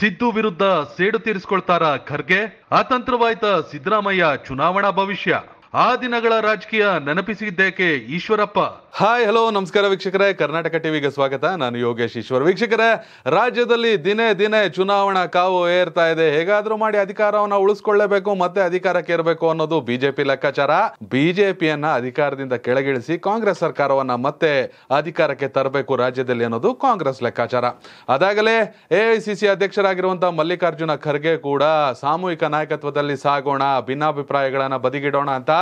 ಸಿದ್ದು ವಿರುದ್ಧ ಸೇಡು ತೀರಿಸಿಕೊಳ್ತಾರ ಖರ್ಗೆ ಅತಂತ್ರವಾಯ್ತ ಸಿದ್ದರಾಮಯ್ಯ ಚುನಾವಣಾ ಭವಿಷ್ಯ ಆ ದಿನಗಳ ರಾಜಕೀಯ ನೆನಪಿಸಿದ್ದೇಕೆ ಈಶ್ವರಪ್ಪ ಹಾಯ್ ಹಲೋ ನಮಸ್ಕಾರ ವೀಕ್ಷಕರೇ ಕರ್ನಾಟಕ ಟಿವಿಗೆ ಸ್ವಾಗತ ನಾನು ಯೋಗೇಶ್ ಈಶ್ವರ್ ವೀಕ್ಷಕರೇ ರಾಜ್ಯದಲ್ಲಿ ದಿನೇ ದಿನೇ ಚುನಾವಣಾ ಕಾವು ಏರ್ತಾ ಇದೆ ಹೇಗಾದ್ರೂ ಮಾಡಿ ಅಧಿಕಾರವನ್ನು ಉಳಿಸ್ಕೊಳ್ಳಬೇಕು ಮತ್ತೆ ಅಧಿಕಾರಕ್ಕೆ ಇರಬೇಕು ಅನ್ನೋದು ಬಿಜೆಪಿ ಲೆಕ್ಕಾಚಾರ ಬಿಜೆಪಿಯನ್ನ ಅಧಿಕಾರದಿಂದ ಕೆಳಗಿಳಿಸಿ ಕಾಂಗ್ರೆಸ್ ಸರ್ಕಾರವನ್ನ ಮತ್ತೆ ಅಧಿಕಾರಕ್ಕೆ ತರಬೇಕು ರಾಜ್ಯದಲ್ಲಿ ಅನ್ನೋದು ಕಾಂಗ್ರೆಸ್ ಲೆಕ್ಕಾಚಾರ ಅದಾಗಲೇ ಎಐಸಿಸಿ ಅಧ್ಯಕ್ಷರಾಗಿರುವಂತಹ ಮಲ್ಲಿಕಾರ್ಜುನ ಖರ್ಗೆ ಕೂಡ ಸಾಮೂಹಿಕ ನಾಯಕತ್ವದಲ್ಲಿ ಸಾಗೋಣ ಭಿನ್ನಾಭಿಪ್ರಾಯಗಳನ್ನ ಬದಿಗಿಡೋಣ ಅಂತ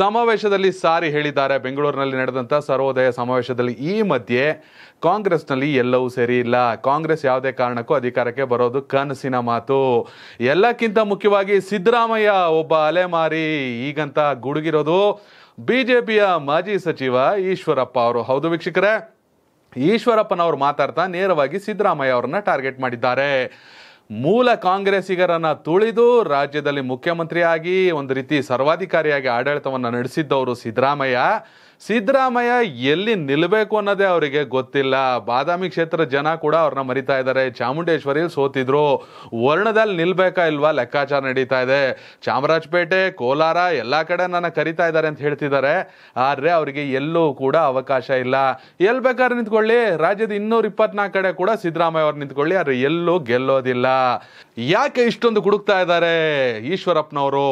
ಸಮಾವೇಶದಲ್ಲಿ ಸಾರಿ ಹೇಳಿದ್ದಾರೆ ಬೆಂಗಳೂರಿನಲ್ಲಿ ನಡೆದಂತ ಸರ್ವೋದಯ ಸಮಾವೇಶದಲ್ಲಿ ಈ ಮಧ್ಯೆ ಕಾಂಗ್ರೆಸ್ನಲ್ಲಿ ಎಲ್ಲವೂ ಸರಿ ಇಲ್ಲ ಕಾಂಗ್ರೆಸ್ ಯಾವುದೇ ಕಾರಣಕ್ಕೂ ಅಧಿಕಾರಕ್ಕೆ ಬರೋದು ಕನಸಿನ ಮಾತು ಎಲ್ಲಕ್ಕಿಂತ ಮುಖ್ಯವಾಗಿ ಸಿದ್ದರಾಮಯ್ಯ ಒಬ್ಬ ಅಲೆಮಾರಿ ಈಗಂತ ಗುಡುಗಿರೋದು ಬಿಜೆಪಿಯ ಮಾಜಿ ಸಚಿವ ಈಶ್ವರಪ್ಪ ಅವರು ಹೌದು ವೀಕ್ಷಕರೇ ಈಶ್ವರಪ್ಪನವರು ಮಾತಾಡ್ತಾ ನೇರವಾಗಿ ಸಿದ್ದರಾಮಯ್ಯ ಅವರನ್ನ ಟಾರ್ಗೆಟ್ ಮಾಡಿದ್ದಾರೆ ಮೂಲ ಕಾಂಗ್ರೆಸ್ಸಿಗರನ್ನ ತುಳಿದು ರಾಜ್ಯದಲ್ಲಿ ಮುಖ್ಯಮಂತ್ರಿಯಾಗಿ ಒಂದು ರೀತಿ ಸರ್ವಾಧಿಕಾರಿಯಾಗಿ ಆಡಳಿತವನ್ನು ನಡೆಸಿದ್ದವರು ಸಿದ್ದರಾಮಯ್ಯ ಸಿದ್ದರಾಮಯ್ಯ ಎಲ್ಲಿ ನಿಲ್ಲಬೇಕು ಅನ್ನೋದೇ ಅವರಿಗೆ ಗೊತ್ತಿಲ್ಲ ಬಾದಾಮಿ ಕ್ಷೇತ್ರ ಜನ ಕೂಡ ಅವ್ರನ್ನ ಮರಿತಾ ಇದ್ದಾರೆ ಚಾಮುಂಡೇಶ್ವರಿ ಸೋತಿದ್ರು ವರ್ಣದಲ್ಲಿ ನಿಲ್ಬೇಕಾ ಇಲ್ವಾ ಲೆಕ್ಕಾಚಾರ ನಡೀತಾ ಇದೆ ಚಾಮರಾಜಪೇಟೆ ಕೋಲಾರ ಎಲ್ಲ ಕಡೆ ನನ್ನ ಕರಿತಾ ಇದ್ದಾರೆ ಅಂತ ಹೇಳ್ತಿದ್ದಾರೆ ಆದರೆ ಅವರಿಗೆ ಎಲ್ಲೂ ಕೂಡ ಅವಕಾಶ ಇಲ್ಲ ಎಲ್ಲಿ ಬೇಕಾದ್ರೆ ನಿಂತ್ಕೊಳ್ಳಿ ರಾಜ್ಯದ ಇನ್ನೂರ ಇಪ್ಪತ್ನಾಲ್ಕು ಕಡೆ ಕೂಡ ಸಿದ್ದರಾಮಯ್ಯ ಅವ್ರು ನಿಂತ್ಕೊಳ್ಳಿ ಆದರೆ ಎಲ್ಲೂ ಗೆಲ್ಲೋದಿಲ್ಲ ಯಾಕೆ ಇಷ್ಟೊಂದು ಹುಡುಕ್ತಾ ಇದ್ದಾರೆ ಈಶ್ವರಪ್ಪನವರು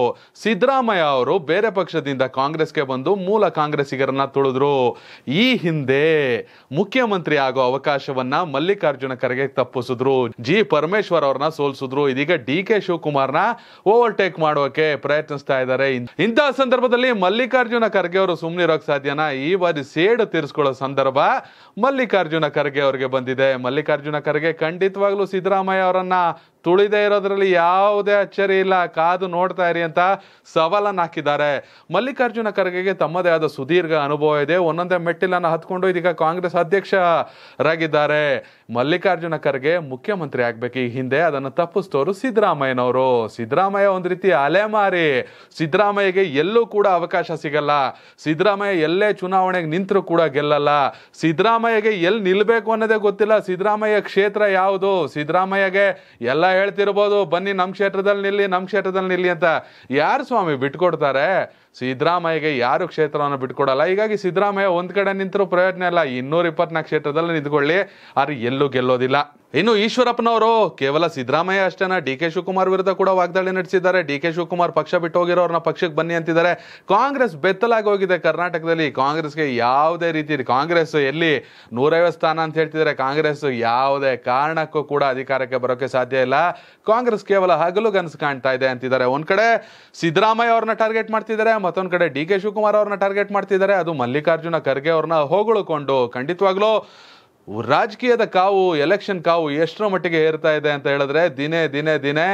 ಸಿದ್ದರಾಮಯ್ಯ ಅವರು ಬೇರೆ ಪಕ್ಷದಿಂದ ಕಾಂಗ್ರೆಸ್ಗೆ ಬಂದು ಮೂಲ ಕಾಂಗ್ರೆಸ್ಸಿಗರನ್ನ ಪಾದಗಳನ್ನ ತುಳಿದ್ರು ಈ ಹಿಂದೆ ಮುಖ್ಯಮಂತ್ರಿ ಆಗೋ ಅವಕಾಶವನ್ನ ಮಲ್ಲಿಕಾರ್ಜುನ ಖರ್ಗೆ ತಪ್ಪಿಸಿದ್ರು ಜಿ ಪರಮೇಶ್ವರ್ ಅವ್ರನ್ನ ಸೋಲಿಸಿದ್ರು ಇದೀಗ ಡಿ ಕೆ ಶಿವಕುಮಾರ್ನ ಓವರ್ಟೇಕ್ ಮಾಡೋಕೆ ಪ್ರಯತ್ನಿಸ್ತಾ ಇದ್ದಾರೆ ಇಂತಹ ಸಂದರ್ಭದಲ್ಲಿ ಮಲ್ಲಿಕಾರ್ಜುನ ಖರ್ಗೆ ಅವರು ಸುಮ್ಮನೆ ಇರೋಕೆ ಸಾಧ್ಯನಾ ಈ ಬಾರಿ ಸೇಡು ತೀರಿಸ್ಕೊಳ್ಳೋ ಸಂದರ್ಭ ಮಲ್ಲಿಕಾರ್ಜುನ ಖರ್ಗೆ ಅವರಿಗೆ ಬಂದಿದೆ ಮಲ್ಲಿಕಾರ್ಜುನ ಖರ್ಗೆ ಖಂಡಿತವಾಗ್ಲೂ ಸಿದ್ದರಾಮಯ್ಯ ಅವರನ್ನ ತುಳಿದೇ ಇರೋದ್ರಲ್ಲಿ ಯಾವುದೇ ಅಚ್ಚರಿ ಇಲ್ಲ ಕಾದು ನೋಡ್ತಾ ಇರಿ ಅಂತ ಸವಾಲನ್ನು ಹಾಕಿದ್ದಾರೆ ಮಲ್ಲಿಕಾರ್ಜುನ ಖರ್ಗೆಗೆ ತಮ್ಮದೇ ಆದ ಸುದೀರ್ಘ ಅನುಭವ ಇದೆ ಒಂದೊಂದೇ ಮೆಟ್ಟಿಲನ್ನು ಹತ್ಕೊಂಡು ಇದೀಗ ಕಾಂಗ್ರೆಸ್ ಅಧ್ಯಕ್ಷರಾಗಿದ್ದಾರೆ ಮಲ್ಲಿಕಾರ್ಜುನ ಖರ್ಗೆ ಮುಖ್ಯಮಂತ್ರಿ ಆಗ್ಬೇಕು ಈ ಹಿಂದೆ ಅದನ್ನು ತಪ್ಪಿಸ್ತವರು ಸಿದ್ದರಾಮಯ್ಯನವರು ಸಿದ್ದರಾಮಯ್ಯ ಒಂದು ರೀತಿ ಅಲೆಮಾರಿ ಸಿದ್ದರಾಮಯ್ಯಗೆ ಎಲ್ಲೂ ಕೂಡ ಅವಕಾಶ ಸಿಗಲ್ಲ ಸಿದ್ದರಾಮಯ್ಯ ಎಲ್ಲೇ ಚುನಾವಣೆಗೆ ನಿಂತರೂ ಕೂಡ ಗೆಲ್ಲಲ್ಲ ಸಿದ್ದರಾಮಯ್ಯಗೆ ಎಲ್ಲಿ ನಿಲ್ಲಬೇಕು ಅನ್ನೋದೇ ಗೊತ್ತಿಲ್ಲ ಸಿದ್ದರಾಮಯ್ಯ ಕ್ಷೇತ್ರ ಯಾವುದು ಸಿದ್ದರಾಮಯ್ಯಗೆ ಎಲ್ಲ ಹೇಳ್ತಿರ್ಬೋದು ಬನ್ನಿ ನಮ್ಮ ಕ್ಷೇತ್ರದಲ್ಲಿ ನಿಲ್ಲಿ ನಮ್ಮ ಕ್ಷೇತ್ರದಲ್ಲಿ ನಿಲ್ಲಿ ಅಂತ ಯಾರು ಸ್ವಾಮಿ ಬಿಟ್ಕೊಡ್ತಾರೆ ಸಿದ್ದರಾಮಯ್ಯಗೆ ಯಾರು ಕ್ಷೇತ್ರವನ್ನು ಬಿಟ್ಕೊಡಲ್ಲ ಹೀಗಾಗಿ ಸಿದ್ದರಾಮಯ್ಯ ಒಂದು ಕಡೆ ನಿಂತರೂ ಪ್ರಯೋಜನ ಇಲ್ಲ ಇನ್ನೂರ ಇಪ್ಪತ್ನಾಲ್ಕು ಕ್ಷೇತ್ರದಲ್ಲಿ ನಿಂತ್ಕೊಳ್ಳಿ ಆದರೆ ಎಲ್ಲೂ ಗೆಲ್ಲೋದಿಲ್ಲ ಇನ್ನು ಈಶ್ವರಪ್ಪನವರು ಕೇವಲ ಸಿದ್ದರಾಮಯ್ಯ ಅಷ್ಟೇನಾ ಡಿ ಕೆ ಶಿವಕುಮಾರ್ ವಿರುದ್ಧ ಕೂಡ ವಾಗ್ದಾಳಿ ನಡೆಸಿದ್ದಾರೆ ಡಿ ಕೆ ಶಿವಕುಮಾರ್ ಪಕ್ಷ ಬಿಟ್ಟು ಹೋಗಿರೋರನ್ನ ಪಕ್ಷಕ್ಕೆ ಬನ್ನಿ ಅಂತಿದ್ದಾರೆ ಕಾಂಗ್ರೆಸ್ ಬೆತ್ತಲಾಗಿ ಹೋಗಿದೆ ಕರ್ನಾಟಕದಲ್ಲಿ ಕಾಂಗ್ರೆಸ್ಗೆ ಯಾವುದೇ ರೀತಿ ಕಾಂಗ್ರೆಸ್ ಎಲ್ಲಿ ನೂರೈವತ್ತು ಸ್ಥಾನ ಅಂತ ಹೇಳ್ತಿದ್ದಾರೆ ಕಾಂಗ್ರೆಸ್ ಯಾವುದೇ ಕಾರಣಕ್ಕೂ ಕೂಡ ಅಧಿಕಾರಕ್ಕೆ ಬರೋಕ್ಕೆ ಸಾಧ್ಯ ಇಲ್ಲ ಕಾಂಗ್ರೆಸ್ ಕೇವಲ ಹಗಲು ಕನಸು ಕಾಣ್ತಾ ಇದೆ ಅಂತಿದ್ದಾರೆ ಒಂದ್ ಕಡೆ ಸಿದ್ದರಾಮಯ್ಯ ಅವ್ರನ್ನ ಟಾರ್ಗೆಟ್ ಮಾಡ್ತಿದ್ದಾರೆ ಮತ್ತೊಂದ್ ಕಡೆ ಡಿ ಕೆ ಶಿವಕುಮಾರ್ ಅವ್ರನ್ನ ಟಾರ್ಗೆಟ್ ಮಾಡ್ತಿದ್ದಾರೆ ಅದು ಮಲ್ಲಿಕಾರ್ಜುನ ಖರ್ಗೆ ಅವ್ರನ್ನ ಹೊಗಳಿಕೊಂಡು ಖಂಡಿತವಾಗ್ಲೂ ರಾಜಕೀಯದ ಕಾವು ಎಲೆಕ್ಷನ್ ಕಾವು ಎಷ್ಟರ ಮಟ್ಟಿಗೆ ಏರ್ತಾ ಇದೆ ಅಂತ ಹೇಳಿದ್ರೆ ದಿನೇ ದಿನೇ ದಿನೇ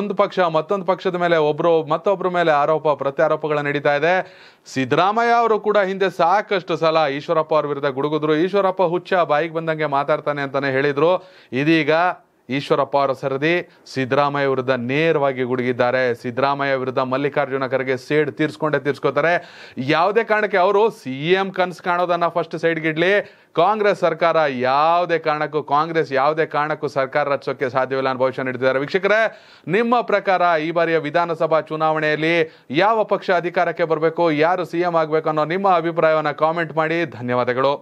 ಒಂದು ಪಕ್ಷ ಮತ್ತೊಂದು ಪಕ್ಷದ ಮೇಲೆ ಒಬ್ಬರು ಮತ್ತೊಬ್ಬರ ಮೇಲೆ ಆರೋಪ ಪ್ರತ್ಯಾರೋಪಗಳು ನಡೀತಾ ಇದೆ ಸಿದ್ದರಾಮಯ್ಯ ಅವರು ಕೂಡ ಹಿಂದೆ ಸಾಕಷ್ಟು ಸಲ ಈಶ್ವರಪ್ಪ ಅವ್ರ ವಿರುದ್ಧ ಗುಡುಗಿದ್ರು ಈಶ್ವರಪ್ಪ ಹುಚ್ಚ ಬಾಯಿಗೆ ಬಂದಂಗೆ ಮಾತಾಡ್ತಾನೆ ಅಂತಾನೆ ಹೇಳಿದ್ರು ಇದೀಗ ಈಶ್ವರಪ್ಪ ಅವರ ಸರದಿ ಸಿದ್ದರಾಮಯ್ಯ ವಿರುದ್ಧ ನೇರವಾಗಿ ಗುಡುಗಿದ್ದಾರೆ ಸಿದ್ದರಾಮಯ್ಯ ವಿರುದ್ಧ ಮಲ್ಲಿಕಾರ್ಜುನ ಖರ್ಗೆ ಸೇಡ್ ತೀರ್ಸ್ಕೊಂಡೇ ತೀರ್ಸ್ಕೋತಾರೆ ಯಾವುದೇ ಕಾರಣಕ್ಕೆ ಅವರು ಸಿ ಎಂ ಕನ್ಸ್ ಕಾಣೋದನ್ನ ಫಸ್ಟ್ ಸೈಡ್ಗಿಡ್ಲಿ ಕಾಂಗ್ರೆಸ್ ಸರ್ಕಾರ ಯಾವುದೇ ಕಾರಣಕ್ಕೂ ಕಾಂಗ್ರೆಸ್ ಯಾವುದೇ ಕಾರಣಕ್ಕೂ ಸರ್ಕಾರ ರಚೋಕೆ ಸಾಧ್ಯವಿಲ್ಲ ಅನ್ನೋ ಭವಿಷ್ಯ ನೀಡಿದ್ದಾರೆ ವೀಕ್ಷಕರೇ ನಿಮ್ಮ ಪ್ರಕಾರ ಈ ಬಾರಿಯ ವಿಧಾನಸಭಾ ಚುನಾವಣೆಯಲ್ಲಿ ಯಾವ ಪಕ್ಷ ಅಧಿಕಾರಕ್ಕೆ ಬರಬೇಕು ಯಾರು ಸಿಎಂ ಆಗಬೇಕು ಅನ್ನೋ ನಿಮ್ಮ ಅಭಿಪ್ರಾಯವನ್ನು ಕಾಮೆಂಟ್ ಮಾಡಿ ಧನ್ಯವಾದಗಳು